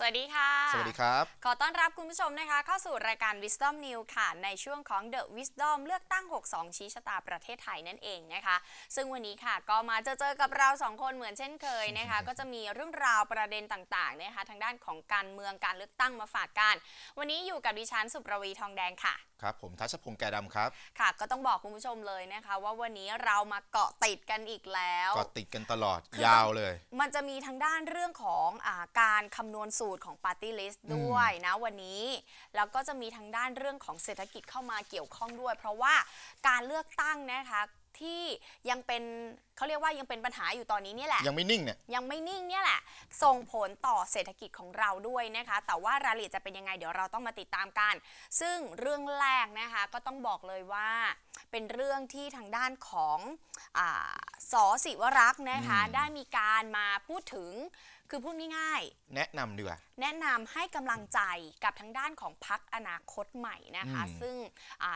สวัสดีค่ะ สวัสดีครับ ขอต้อนรับคุณผู้ชมนะคะ เข้าสู่รายการ Wisdom New ค่ะในช่วงของ The Wisdom เลือกตั้ง 62 ชี้ชะตาประเทศไทยนั่นเองนะคะ ซึ่งวันนี้ค่ะก็มาเจอเจอกับเราสองคนเหมือนเช่นเคยนะคะก็จะมีเรื่องราวประเด็นต่างๆนะคะทางด้านของการเมืองการเลือกตั้งมาฝากกัน วันนี้อยู่กับดิฉันสุประวีทองแดงค่ะครับผมทัชพงศ์แกดำครับค่ะ ก็ต้องบอกคุณผู้ชมเลยนะคะ ว่าวันนี้เรามาเกาะติดกันอีกแล้ว เกาะติดกันตลอดยาวเลย มันจะมีทั้งด้านเรื่องของอาการคำนวณสูตรของปาร์ตี้ลิสต์ด้วยนะวันนี้ แล้วก็จะมีทางด้านเรื่องของเศรษฐกิจเข้ามาเกี่ยวข้องด้วย เพราะว่าการเลือกตั้งนะคะที่ยังเป็นเขาเรียกว่ายังเป็นปัญหาอยู่ตอนนี้เนี่ยแหละ ยังไม่นิ่งเนี่ยยังไม่นิ่งเนี่ยแหละส่งผลต่อเศรษฐกิจของเราด้วยนะคะ แต่ว่ารายละเอียดจะเป็นยังไงเดี๋ยวเราต้องมาติดตามกัน ซึ่งเรื่องแรกนะคะก็ต้องบอกเลยว่าเป็นเรื่องที่ทางด้านของอสอสิวรักษ์นะคะ ได้มีการมาพูดถึงคือพูดง่ายๆ แนะนำดีกว่าแนะนำให้กำลังใจกับทางด้านของพักอนาคตใหม่นะคะซึ่ง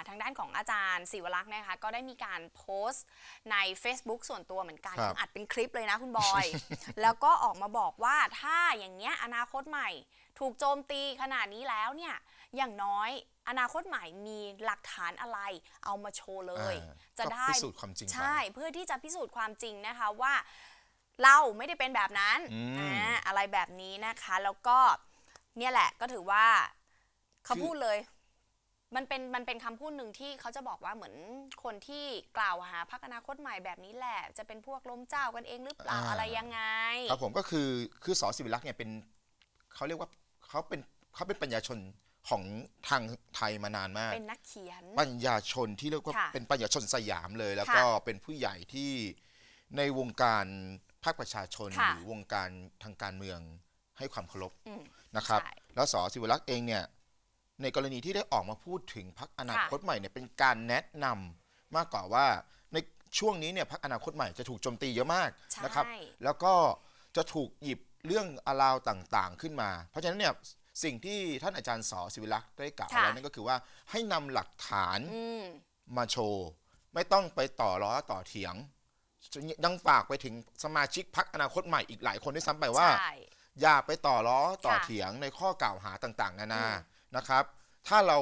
ทางด้านของอาจารย์ศิวรักษ์นะคะก็ได้มีการโพสต์ใน Facebook ส่วนตัวเหมือนกันอัดเป็นคลิปเลยนะคุณบอย แล้วก็ออกมาบอกว่าถ้าอย่างเงี้ยอนาคตใหม่ถูกโจมตีขนาดนี้แล้วเนี่ยอย่างน้อยอนาคตใหม่มีหลักฐานอะไรเอามาโชว์เลย จะได้พิสูจน์ความจริงใช่เพื่อที่จะพิสูจน์ความจริงนะคะว่าเราไม่ได้เป็นแบบนั้นอ่าอะไรแบบนี้นะคะ แล้วก็ เนี่ยแหละก็ถือว่าเขาพูดเลย มันเป็นมันเป็นคำพูดหนึ่งที่เขาจะบอกว่าเหมือนคนที่กล่าวหาพักอนาคตใหม่แบบนี้แหละ จะเป็นพวกล้มเจ้ากันเองหรือเปล่าอะไรยังไงครับผมก็คือคือสอสิวิลักษ์เนี่ยเป็นเขาเรียกว่าเขาเป็นเขาเป็นปัญญาชนของทางไทยมานานมากเป็นนักเขียนปัญญาชนที่เรียกว่าเป็นปัญญาชนสยามเลย แล้วก็เป็นผู้ใหญ่ที่ในวงการภาคประชาชนหรือวงการทางการเมืองให้ความเคารพนะครับ แล้วสสิวรักษ์เองเนี่ยในกรณีที่ได้ออกมาพูดถึงพักอนาคตใหม่เนี่ยเป็นการแนะนำมากกว่าว่าในช่วงนี้เนี่ยพักอนาคตใหม่จะถูกโจมตีเยอะมากนะครับ แล้วก็จะถูกหยิบเรื่องอาราวต่างๆขึ้นมา เพราะฉะนั้นเนี่ยสิ่งที่ท่านอาจารย์สอสิวิลักษ์ได้กล่าวไว้นั่นก็คือว่าให้นำหลักฐานมาโชว์ไม่ต้องไปต่อร้อต่อเถียงยังฝากไปถึงสมาชิกพักอนาคตใหม่อีกหลายคนที่ซ้ำไปว่า อย่าไปต่อล้อต่อเถียงในข้อกล่าวหาต่างๆนานานะครับ ถ้าเรา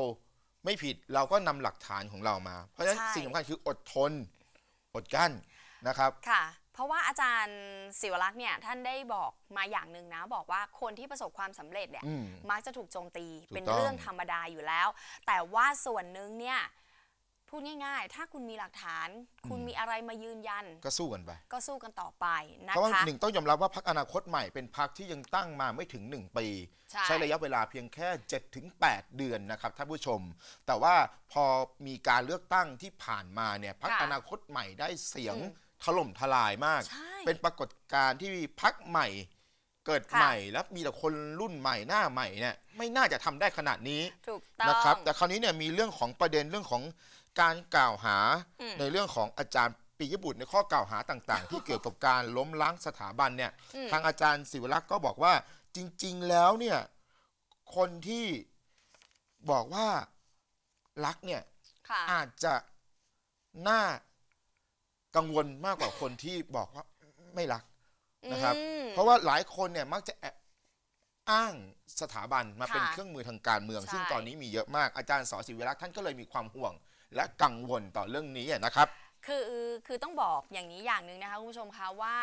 ไม่ผิดเราก็นำหลักฐานของเรามา เพราะฉะนั้นสิ่งสำคัญคืออดทน อดกั้นนะครับค่ะเพราะว่าอาจารย์ศิวรักษ์เนี่ย ท่านได้บอกมาอย่างหนึ่งนะบอกว่าคนที่ประสบความสำเร็จเนี่ยมมักจะถูกโจมตีตเป็นเรื่องธรรมดาอยู่แล้ว แต่ว่าส่วนหนึ่งเนี่ยพูดง่ายๆ ถ้าคุณมีหลักฐาน คุณมีอะไรมายืนยัน ก็สู้กันไป ก็สู้กันต่อไปนะคะเพราะว่าหนึ่งต้องยอมรับว่าพักอนาคตใหม่เป็นพักที่ยังตั้งมาไม่ถึง 1 ปี ใชใช้ระยะเวลาเพียงแค่ 7-8 เดือนนะครับท่านผู้ชม แต่ว่าพอมีการเลือกตั้งที่ผ่านมาเนี่ย พักอนาคตใหม่ได้เสียงถล่มทลายมาก เป็นปรากฏการณ์ที่พักใหม่เกิดใหม่ แล้วมีแต่คนรุ่นใหม่หน้าใหม่เนี่ยไม่น่าจะทำได้ขนาดนี้นะครับ แต่คราวนี้เนี่ยมีเรื่องของประเด็นเรื่องของการกล่าวหาในเรื่องของอาจารย์ปิยบุตรในข้อกล่าวหาต่างๆ ที่เกี่ยวกับการล้มล้างสถาบันเนี่ย ทางอาจารย์ศิวรักษ์ก็บอกว่าจริงๆแล้วเนี่ยคนที่บอกว่ารักเนี่ยอาจจะน่ากังวลมากกว่าคนที่บอกว่าไม่รักนะครับเพราะว่าหลายคนเนี่ยมักจะอ้างสถาบันมาเป็นเครื่องมือทางการเมือง ซึ่งตอนนี้มีเยอะมากอาจารย์สอศิวิรักษ์ท่านก็เลยมีความห่วงและกังวลต่อเรื่องนี้นะครับ คือคือต้องบอกอย่างนี้อย่างหนึ่งนะคะคุณผู้ชมคะว่า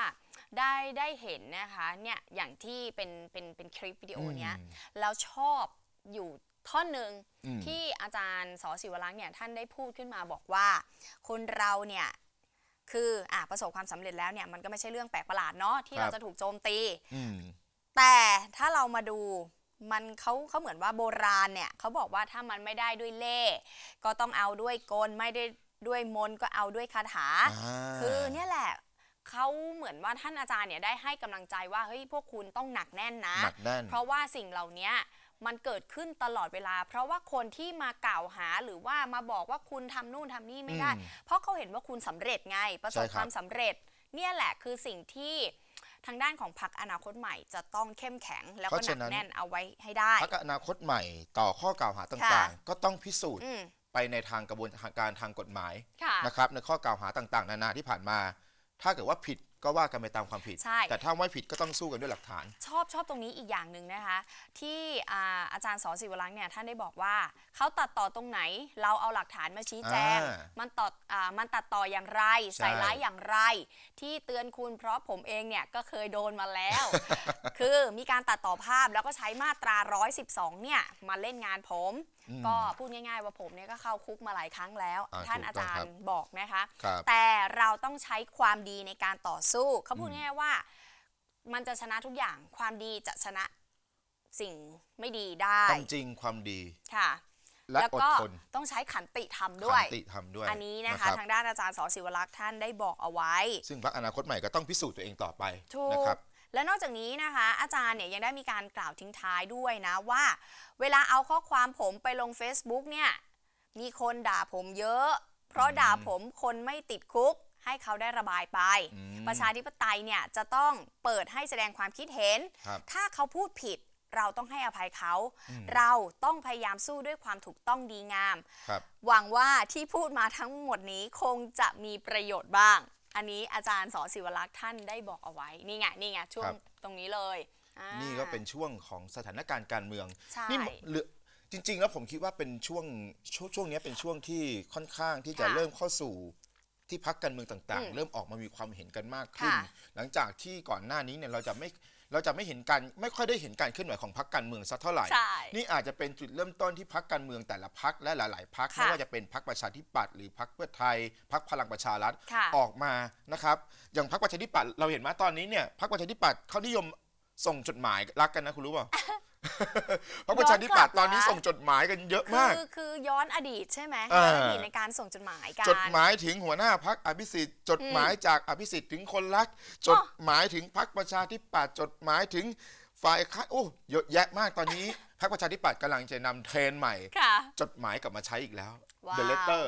ได้ได้เห็นนะคะเนี่ยอย่างที่เป็นเป็นเป็น คลิปวิดีโอเนี้ยแล้วชอบอยู่ท่อนหนึ่งที่อาจารย์สศิวรักษ์เนี่ยท่านได้พูดขึ้นมาบอกว่า คนเราเนี่ยคืออ่าประสบความสำเร็จแล้วเนี่ย มันก็ไม่ใช่เรื่องแปลกประหลาดเนาะที่เราจะถูกโจมตีแต่ถ้าเรามาดูมันเขาเขาเหมือนว่าโบราณเนี่ยเขาบอกว่าถ้ามันไม่ได้ด้วยเล่ก็ต้องเอาด้วยกลไม่ได้ด้วยมนก็เอาด้วยคาถา คือเนี่ยแหละเขาเหมือนว่าท่านอาจารย์เนี่ยได้ให้กำลังใจว่าเฮ้ยพวกคุณต้องหนักแน่นนะนนนเพราะว่าสิ่งเหล่านี้มันเกิดขึ้นตลอดเวลา เพราะว่าคนที่มากล่าวหาหรือว่ามาบอกว่าคุณทำนู่นทำนี่ไม่ได้ เพราะเขาเห็นว่าคุณสำเร็จไง ประสบความสำเร็จ เนี่ยแหละคือสิ่งที่ทางด้านของพรรคอนาคตใหม่จะต้องเข้มแข็ง แล้วก็หนักแน่นเอาไว้ให้ได้ พรรคอนาคตใหม่ต่อข้อกล่าวหาต่างๆ ก็ต้องพิสูจน์ไปในทางกระบวนการทางกฎหมายนะครับในข้อกล่าวหาต่างๆนานาที่ผ่านมา ถ้าเกิดว่าผิดก็ว่ากันไปตามความผิดใช่แต่ถ้าไม่ผิดก็ต้องสู้กันด้วยหลักฐาน ชอบ ชอบตรงนี้อีกอย่างหนึ่งนะคะที่อ่าอาจารย์สอนศิวรังเนี่ยท่านได้บอกว่าเขาตัดต่อตรงไหน เราเอาหลักฐานมาชี้แจงมันตัอ่มันตัดต่ออย่างไรใ่ใส่ร้ายอย่างไร ที่เตือนคุณเพราะผมเองเนี่ยก็เคยโดนมาแล้วคือมีการตัดต่อภาพแล้วก็ใช้มาตรา 112 เนี่ยมาเล่นงานผมก็พูดง่ายๆว่าผมเนี่ยก็เข้าคุกมาหลายครั้งแล้ว ท่านอาจารย์บอกนะคะแต่เราต้องใช้ความดีในการต่อสู้เขาพูดง่ายว่า มันจะชนะทุกอย่างความดีจะชนะสิ่งไม่ดีได้ความจริงความดีค่ะ และ้วก็ต้องใช้ขันติธรรมด้วยขันติธรรมด้วยอันนี้นะคะทางด้านอาจารย์สศิวรักษ์ท่านได้บอกเอาไว้ ซึ่งพรรคอนาคตใหม่ก็ต้องพิสูจน์ตัวเองต่อไปนะครับและนอกจากนี้นะคะ อาจารย์เนี่ยยังได้มีการกล่าวทิ้งท้ายด้วยนะว่า เวลาเอาข้อความผมไปลง Facebook เนี่ยมีคนด่าผมเยอะเพราะด่าผมคนไม่ติดคุกให้เขาได้ระบายไป ประชาธิปไตยเนี่ยจะต้องเปิดให้แสดงความคิดเห็น ถ้าเขาพูดผิด เราต้องให้อภัยเขา เราต้องพยายามสู้ด้วยความถูกต้องดีงามหวังว่าที่พูดมาทั้งหมดนี้คงจะมีประโยชน์บ้างอันนี้อาจารย์สศิวรักษ์ท่านได้บอกเอาไว้ นี่ไง นี่ไง ช่วงรตรงนี้เลยนี่ก็เป็นช่วงของสถานการณ์การเมืองใช่นี่หรือจริง ๆ แล้วผมคิดว่าเป็นช่วงช่วงช่วงนี้เป็นช่วงที่ค่อนข้างที่จะเริ่มเข้าสู่ที่พักการเมืองต่างๆ เริ่มออกมามีความเห็นกันมากขึ้น หลังจากที่ก่อนหน้านี้เนี่ยเราจะไม่เราจะไม่เห็นการไม่ค่อยได้เห็นการเคลื่อนไหวของพรรคการเมืองสักเท่าไหร่นี่อาจจะเป็นจุดเริ่มต้นที่พรรคการเมืองแต่ละพรรคและหลายๆพรรคไม่ว่าจะเป็นพรรคประชาธิปัตย์หรือพรรคเพื่อไทยพรรคพลังประชารัฐออกมานะครับ อย่างพรรคประชาธิปัตย์เราเห็นมาตอนนี้เนี่ยพรรคประชาธิปัตย์เขานิยมส่งจดหมายรักกันนะคุณรู้ป่ะพรรคประชาธิปัตย์ตอนนี้ส่งจดหมายกันเยอะมาก คือคือย้อนอดีตใช่ไหมย้อนอดีตในการส่งจดหมายกันจดหมายถึงหัวหน้าพักอภิสิทธิ์ จดหมาย จากอภิสิทธิ์ถึงคน รัก จดหมายถึงพรรคประชาธิปัตย์ จดหมายถึงฝ่ายค้านโอ้เยอะแยะมากตอนนี้พรรคประชาธิปัตย์กำลังจะนำเทรนใหม่ จดหมายกลับมาใช้อีกแล้ว The Letter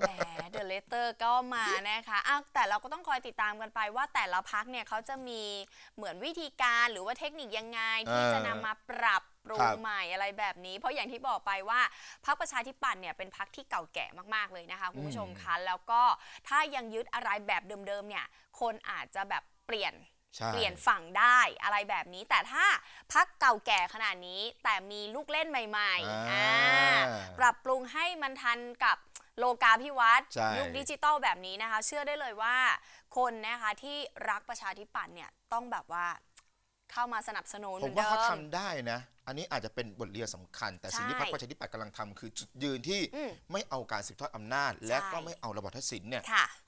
แหมเดอะเลเตอร์ก็มานะคะ แต่เราก็ต้องคอยติดตามกันไปว่าแต่ละพักเนี่ยเขาจะมีเหมือนวิธีการหรือว่าเทคนิคยังไง ที่จะนำมาปรับ ปรุงใหม่อะไรแบบนี้ เพราะอย่างที่บอกไปว่าพรรคประชาธิปัตย์เนี่ยเป็นพรรคที่เก่าแก่มากๆเลยนะคะ คุณผู้ชมคะ แล้วก็ถ้ายังยึดอะไรแบบเดิมๆเนี่ย คนอาจจะแบบเปลี่ยนเปลี่ยนฝั่งได้อะไรแบบนี้ แต่ถ้าพักเก่าแก่ขนาดนี้ แต่มีลูกเล่นใหม่ๆปรับปรุงให้มันทันกับโลกาพิวัตรยุคดิจิตอลแบบนี้นะคะเชื่อได้เลยว่า คนนะคะที่รักประชาธิปัตย์เนี่ยต้องแบบว่าเข้ามาสนับสนุนผมว่าเขาทำได้นะอันนี้อาจจะเป็นบทเรียนสำคัญแต่สิ่งที่พรรคประชาธิปัตย์กำลังทำคือจุดยืนที่ไม่เอาการสืบทอดอำนาจและก็ไม่เอาระบบทักษิณเนี่ย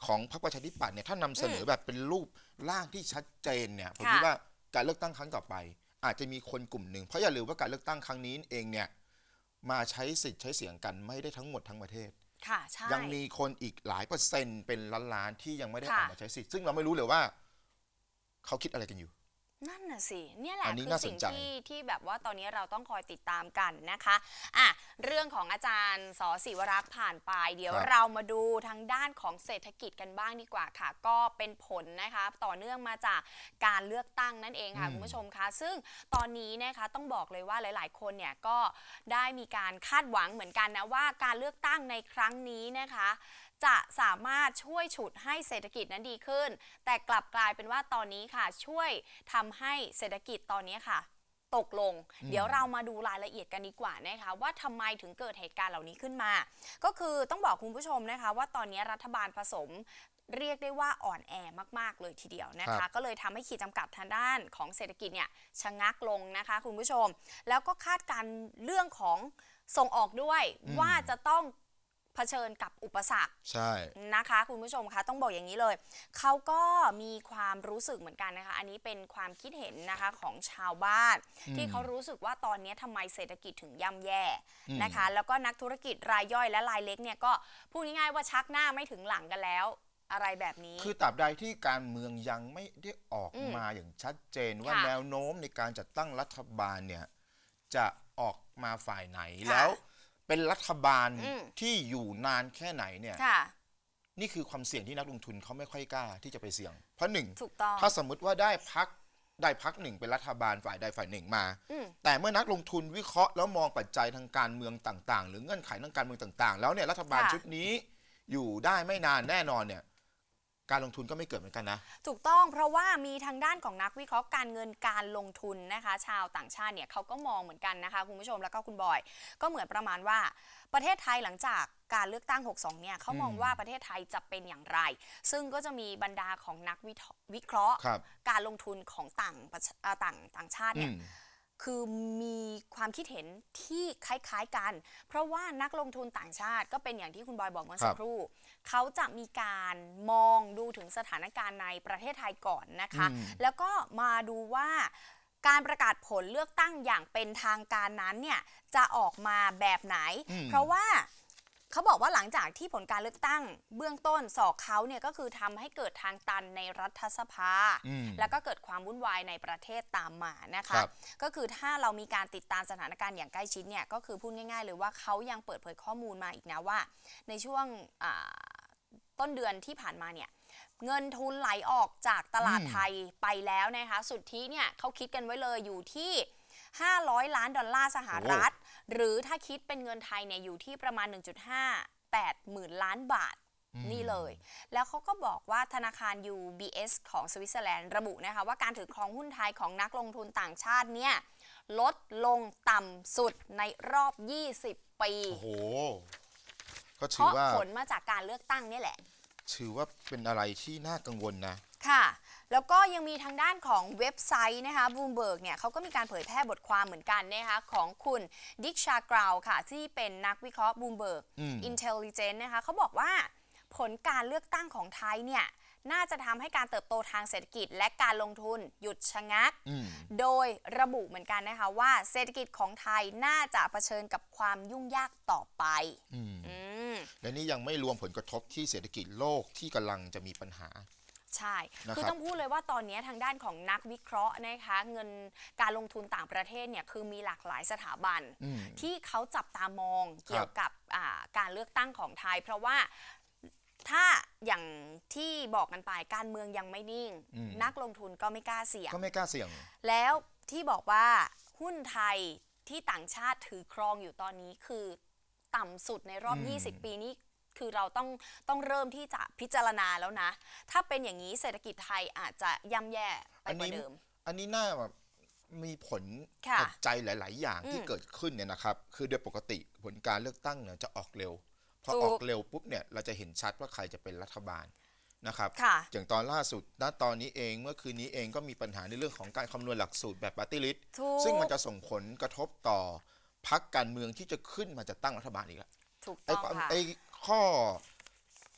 ของพรรคประชาธิปัตย์เนี่ยถ้านำเสนอแบบเป็นรูปร่างที่ชัดเจนเนี่ยผมคิดว่าการเลือกตั้งครั้งต่อไป อาจจะมีคนกลุ่มหนึ่งเพราะอย่าลืมว่าการเลือกตั้งครั้งนี้เองเนี่ยมาใช้สิทธิ์ใช้เสียงกัน ไม่ได้ทั้งหมดทั้งประเทศค่ะใช่ยังมีคนอีกหลายเปอร์เซ็นต์เป็นล้านๆ ที่ยังไม่ได้ออกมาใช้สิทธิ์ซึ่งเราไม่รู้เลยว่า เขาคิดอะไรกันอยู่นั่นน่ะสิเนี่ยแหละคือสิ่งที่ที่แบบว่าตอนนี้เราต้องคอยติดตามกันนะคะอ่ะเรื่องของอาจารย์สอศิวรักษ์ผ่านไปเดี๋ยวเรามาดูทางด้านของเศรษฐกิจกันบ้างดีกว่าค่ะ ก็เป็นผลนะคะ ต่อเนื่องมาจากการเลือกตั้งนั่นเองค่ะคุณผู้ชมคะ ซึ่งตอนนี้นะคะต้องบอกเลยว่าหลาย ๆ คนเนี่ยก็ได้มีการคาดหวังเหมือนกันนะว่าการเลือกตั้งในครั้งนี้นะคะจะสามารถช่วยฉุดให้เศรษฐกิจนั้นดีขึ้น แต่กลับกลายเป็นว่าตอนนี้ค่ะช่วยทำให้เศรษฐกิจตอนนี้ค่ะ ตกลง เดี๋ยวเรามาดูรายละเอียดกันดีกว่านะคะว่าทำไมถึงเกิดเหตุการณ์เหล่านี้ขึ้นมา ก็คือต้องบอกคุณผู้ชมนะคะ ว่าตอนนี้รัฐบาลผสมเรียกได้ว่าอ่อนแอมากๆ เลยทีเดียวนะคะก็เลยทำให้ขีดจำกัดทางด้านของเศรษฐกิจเนี่ยชะงักลงนะคะคุณผู้ชม แล้วก็คาดการเรื่องของส่งออกด้วยว่าจะต้องเผชิญกับอุปสรรค ใช่ นะคะ คุณผู้ชมคะต้องบอกอย่างนี้เลย เขาก็มีความรู้สึกเหมือนกันนะคะ อันนี้เป็นความคิดเห็นนะคะของชาวบ้าน ที่เขารู้สึกว่าตอนนี้ทำไมเศรษฐกิจถึงย่ำแย่ นะคะ แล้วก็นักธุรกิจรายย่อยและรายเล็กเนี่ยก็พูดง่ายๆว่าชักหน้าไม่ถึงหลังกันแล้ว อะไรแบบนี้ คือตราบใดที่การเมืองยังไม่ได้ออกมาอย่างชัดเจนว่าแนวโน้มในการจัดตั้งรัฐบาลเนี่ยจะออกมาฝ่ายไหนแล้วเป็นรัฐบาลที่อยู่นานแค่ไหนเนี่ยนี่คือความเสี่ยงที่นักลงทุนเขาไม่ค่อยกล้าที่จะไปเสี่ยง เพราะหนึ่งถ้าสมมติว่าได้พักได้พักหนึ่งเป็นรัฐบาลฝ่ายใดฝ่ายหนึ่งมา แต่เมื่อนักลงทุนวิเคราะห์แล้วมองปัจจัยทางการเมืองต่างๆ หรือเงื่อนไขทางการเมืองต่างๆ แล้วเนี่ยรัฐบาลชุดนี้อยู่ได้ไม่นานแน่นอนเนี่ยการลงทุนก็ไม่เกิดเหมือนกันนะ ถูกต้องเพราะว่ามีทางด้านของนักวิเคราะห์การเงิน การลงทุนนะคะ ชาวต่างชาติเนี่ยเขาก็มองเหมือนกันนะคะคุณผู้ชม แล้วก็คุณบอย ก็เหมือนประมาณว่าประเทศไทยหลังจากการเลือกตั้ง 62 เนี่ยเขามองว่าประเทศไทยจะเป็นอย่างไร ซึ่งก็จะมีบรรดาของนักวิเคราะห์ การลงทุนของต่างต่างต่างชาติเนี่ย คือมีความคิดเห็นที่คล้ายๆกัน เพราะว่านักลงทุนต่างชาติก็เป็นอย่างที่คุณบอยบอกเมื่อสักครู่เขาจะมีการมองดูถึงสถานการณ์ในประเทศไทยก่อนนะคะ แล้วก็มาดูว่าการประกาศผลเลือกตั้งอย่างเป็นทางการนั้นเนี่ยจะออกมาแบบไหน เพราะว่าเขาบอกว่าหลังจากที่ผลการเลือกตั้งเบื้องต้นสอกเขาเนี่ยก็คือทำให้เกิดทางตันในรัฐสภา แล้วก็เกิดความวุ่นวายในประเทศตามมานะคะคก็คือถ้าเรามีการติดตามสถานการณ์อย่างใกล้ชิดเนี่ยก็คือพูดง่ายๆเลยว่าเขายังเปิดเผยข้อมูลมาอีกนะว่า ในช่วงต้นเดือนที่ผ่านมาเนี่ยเงินทุนไหลออกจากตลาดไทยไปแล้วนะคะ สุดที่เนี่ยเขาคิดกันไว้เลยอยู่ที่ 500 ล้านดอลลาร์สหรัฐ หรือถ้าคิดเป็นเงินไทยเนี่ยอยู่ที่ประมาณ 1.58หมื่นล้านบาทนี่เลย แล้วเขาก็บอกว่าธนาคาร UBS ของสวิตเซอร์แลนด์ระบุนะคะว่าการถือครองหุ้นไทยของนักลงทุนต่างชาติเนี่ยลดลงต่ำสุดในรอบ 20 ปีโอ้โก็ถืเพอราะว่าผลมาจากการเลือกตั้งนี่แหละ ถือว่าเป็นอะไรที่น่ากังวลนะ ค่ะ แล้วก็ยังมีทางด้านของเว็บไซต์นะคะบูมเบิร์กเนี่ยเขาก็มีการเผยแพร่บทความเหมือนกันนะคะ ของคุณดิกชากราวค่ะที่เป็นนักวิเคราะห์บูมเบิร์กอินเทลเจนต์นะคะเขาบอกว่าผลการเลือกตั้งของไทยเนี่ย น่าจะทำให้การเติบโตทางเศรษฐกิจและการลงทุนหยุดชะงัก โดยระบุเหมือนกันนะคะว่า เศรษฐกิจของไทยน่าจะเผชิญกับความยุ่งยากต่อไปออืและนี่ยังไม่รวมผลกระทบที่เศรษฐกิจโลกที่กำลังจะมีปัญหา ใช่คือต้องพูดเลยว่าตอนนี้ทางด้านของนักวิเคราะห์นะคะเงินการลงทุนต่างประเทศเนี่ยคือมีหลากหลายสถาบันที่เขาจับตามองเกี่ยวกับการเลือกตั้งของไทย เพราะว่าถ้าอย่างที่บอกกันไปการเมืองยังไม่นิ่ง นักลงทุนก็ไม่กล้าเสี่ยงก็ไม่กล้าเสี่ยง แล้วที่บอกว่าหุ้นไทยที่ต่างชาติถือครองอยู่ตอนนี้คือต่ำสุดในรอบ 20 ปีนี้คือเราต้องต้องเริ่มที่จะพิจารณาแล้วนะ ถ้าเป็นอย่างนี้เศรษฐกิจไทยอาจจะย่ำแย่ไปกว่าเดิม อันนี้น่าแบบมีผลปัจจัยหลาย ๆอย่างที่เกิดขึ้นเนี่ยนะครับ คือโดยปกติผลการเลือกตั้งเนี่ยจะออกเร็วพอออกเร็วปุ๊บเนี่ยเราจะเห็นชัดว่าใครจะเป็นรัฐบาลนะครับอย่างตอนล่าสุดณตอนนี้เองเมื่อคืนนี้เองก็มีปัญหาในเรื่องของการคำนวณหลักสูตรแบบปาร์ตี้ลิสต์ซึ่งมันจะส่งผลกระทบต่อพักการเมืองที่จะขึ้นมาจะตั้งรัฐบาลอีกแล้วถูกต้องค่ะไอ้ข้อ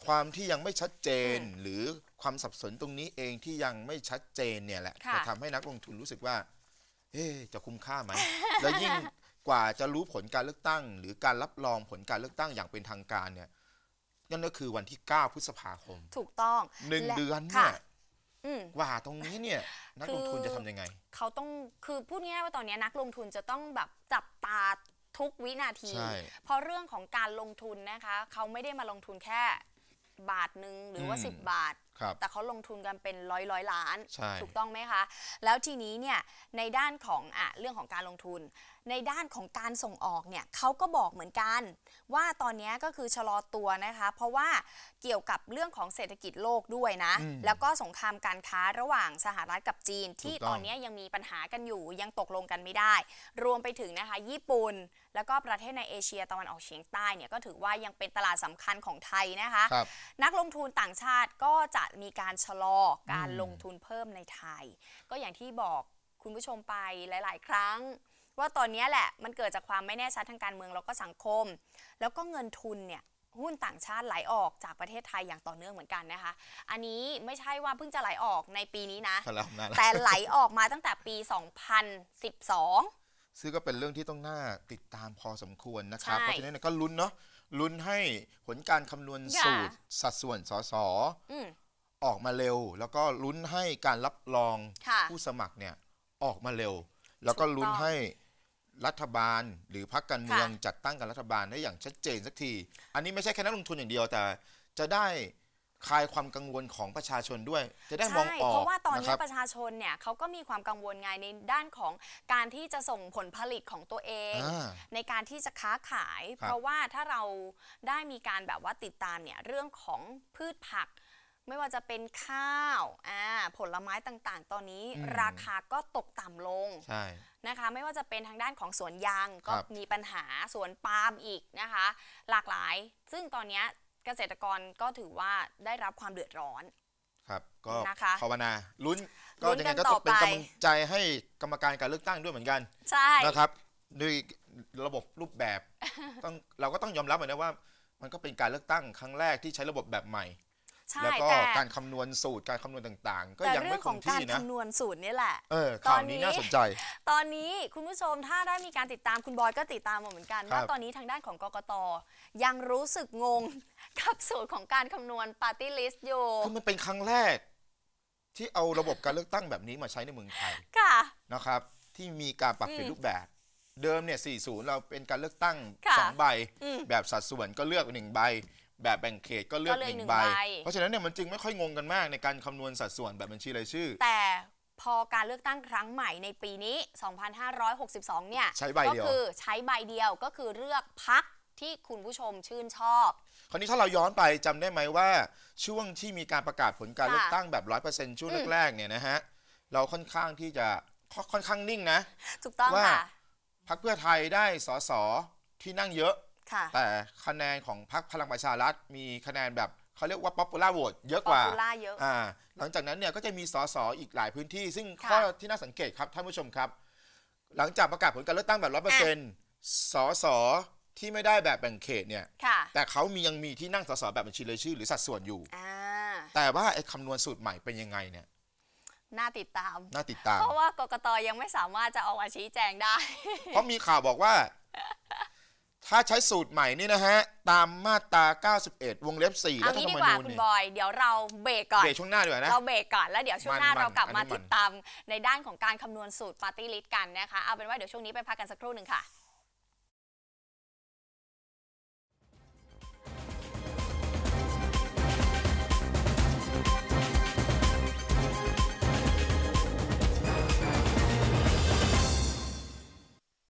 ความที่ยังไม่ชัดเจน หรือความสับสนตรงนี้เองที่ยังไม่ชัดเจนเนี่ยแหละจะทำให้นักลงทุนรู้สึกว่าเอ๊จะคุ้มค่าไหมแล้วยิ่งกว่าจะรู้ผลการเลือกตั้ง หรือการรับรองผลการเลือกตั้งอย่างเป็นทางการเนี่ย นั่นก็คือวันที่ 9 พฤษภาคม ถูกต้องหนึ่งเดือนเนี่ยกว่าตรงนี้เนี่ยนักลงทุนจะทํำยังไง เขาต้องคือ พูดง่ายว่าตอนนี้นักลงทุนจะต้องแบบจับตาทุกวินาทีเพราะเรื่องของการลงทุนนะคะ เขาไม่ได้มาลงทุนแค่บาทหนึ่งหรือว่า 10 บาท แต่เขาลงทุนกันเป็นร้อยร้อยล้านถูกต้องไหมคะ แล้วทีนี้เนี่ยในด้านของอะเรื่องของการลงทุนในด้านของการส่งออกเนี่ยเขาก็บอกเหมือนกัน ว่าตอนนี้ก็คือชะลอตัวนะคะเพราะว่าเกี่ยวกับเรื่องของเศรษฐกิจโลกด้วยนะ แล้วก็สงครามการค้าระหว่างสหรัฐกับจีนที่ตอนนี้ยังมีปัญหากันอยู่ยังตกลงกันไม่ได้ รวมไปถึงนะคะญี่ปุ่นแล้วก็ประเทศในเอเชียตะวันออกเฉียงใต้เนี่ยก็ถือว่ายังเป็นตลาดสำคัญของไทยนะคะคนักลงทุนต่างชาติก็จะมีการชะลอการลงทุนเพิ่มในไทย ก็อย่างที่บอกคุณผู้ชมไปหลายๆ ครั้งว่าตอนนี้แหละมันเกิดจากความไม่แน่ชัดทางการเมืองแล้วก็สังคม แล้วก็เงินทุนเนี่ยหุ้นต่างชาติไหลออกจากประเทศไทยอย่างต่อเนื่องเหมือนกันนะคะ อันนี้ไม่ใช่ว่าเพิ่งจะไหลออกในปีนี้นะ แต่ไหลออกมาตั้งแต่ปี 2012 ซึ่งก็เป็นเรื่องที่ต้องน่าติดตามพอสมควรนะครับเพราะฉะนั้นก็ลุ้นเนาะลุ้นให้ผลการคำนวณสูตร สัดส่วนสสออกมาเร็ว แล้วก็ลุ้นให้การรับรอง ผู้สมัครเนี่ยออกมาเร็ว แล้วก็ลุ้นให้รัฐบาลหรือพรรคการเมือง จัดตั้งกันรัฐบาลได้อย่างชัดเจนสักที อันนี้ไม่ใช่แค่นักลงทุนอย่างเดียวแต่ จะได้คลายความกังวลของประชาชนด้วย จะได้มองออกเพราะว่าตอนนี้ประชาชนเนี่ยเขาก็มีความกังวลไงในด้านของการที่จะส่งผลผลิตของตัวเอง ในการที่จะค้าขาย เพราะว่าถ้าเราได้มีการแบบว่าติดตามเนี่ยเรื่องของพืชผัก ไม่ว่าจะเป็นข้าวผลไม้ต่างๆ ตอนนี้ราคาก็ตกต่ำลงใช่นะคะไม่ว่าจะเป็นทางด้านของสวนยางก็มีปัญหาสวนปาล์มอีกนะคะหลากหลาย ซึ่งตอนนี้เกษตรกรก็ถือว่าได้รับความเดือดร้อนครับก็ภาวนาลุ้นก็ยังไงก็ต้องเป็นกำลังใจให้กรรมการการเลือกตั้งด้วยเหมือนกันใช่นะครับด้วยระบบรูปแบบต้องเราก็ต้องยอมรับเหมือนกันว่า มันก็เป็นการเลือกตั้งครั้งแรกที่ใช้ระบบแบบใหม่ช่แล้วก็การคำนวณสูตรการคำนวณต่างๆ ก็ยังเรื่ไม่องของการคำนวณสูตรนี่แหละตออนี้น่าสนใจ ตอนนี้คุณผู้ชมถ้าได้มีการติดตามคุณบอยก็ติดตามมเหมือนกันว่าตอนนี้ทางด้านของกกตยังรู้สึกงงกับสูตรของการคำนวณปาร์ตี้ลิสต์อยู่คือมันเป็นครั้งแรก ที่เอาระบบการเลือกตั้งแบบนี้มาใช้ในเมืองไทยค่ะนะครับ ที่มีการปรับเปลี่ยนรูปแบบ เดิมเนี่ย40เราเป็นการเลือกตั้งสองใบแบบสัดส่วนก็เลือกหนึ่งใบแบบแบ่งเขตก็เลือกหนึ่งใบ เพราะฉะนั้นเนี่ยมันจึงไม่ค่อยงงกันมาก ในการคำนวณสัดส่วนแบบบัญชีรายชื่อ แต่พอการเลือกตั้งครั้งใหม่ในปีนี้ 2562 เนี่ยใช้ใบเดียวก็คือใช้ใบเดียว ก็คือเลือกพักที่คุณผู้ชมชื่นชอบ คราวนี้ถ้าเราย้อนไปจำได้ไหมว่า ช่วงที่มีการประกาศผลการเลือกตั้งแบบร้อยเปอร์เซ็นต์ช่วงแรกๆเนี่ยนะฮะ เราค่อนข้างที่จะค่อนข้างนิ่งนะ ถูกต้องค่ะพักเพื่อไทยได้สสที่นั่งเยอะแต่คะแนนของพรรคพลังประชารัฐ มีคะแนนแบบเขาเรียกว่าป๊อปปูล่าโหวตเยอะกว่าเยอะอ่า หลังจากนั้นเนี่ยก็จะมีสสอีกหลายพื้นที่ ซึ่งข้อที่น่าสังเกตครับท่านผู้ชมครับ หลังจากประกาศผลการเลือกตั้งแบบร้อยเปอร์เซ็นต์สสที่ไม่ได้แบบแบ่งเขตเนี่ยแต่เขามียังมีที่นั่งสสแบบบัญชีรายชื่อหรือสัดส่วนอยู่อแต่ว่าไอ้คำนวณสูตรใหม่เป็นยังไงเนี่ยน่าติดตามน่าติดตาม เพราะว่ากกตยังไม่สามารถจะออกมาชี้แจงได้ เพราะมีข่าวบอกว่าถ้าใช้สูตรใหม่นี่นะฮะ ตามมาตรา 91 วงเล็บ4รัเอาฐงี้ธรดีรมกว่านคุณบอย เดี๋ยวเราเบรกก่อน เบรกช่วงหน้าดีกว่านะ เราเบรกก่อน แล้วเดี๋ยวช่วงหน้าเรากลับมาติดตามในด้านของการคำนวณสูตรปาร์ตี้ลิสต์กันนะคะ เอาเป็นว่าเดี๋ยวช่วงนี้ไปพักกันสักครู่หนึ่งค่ะ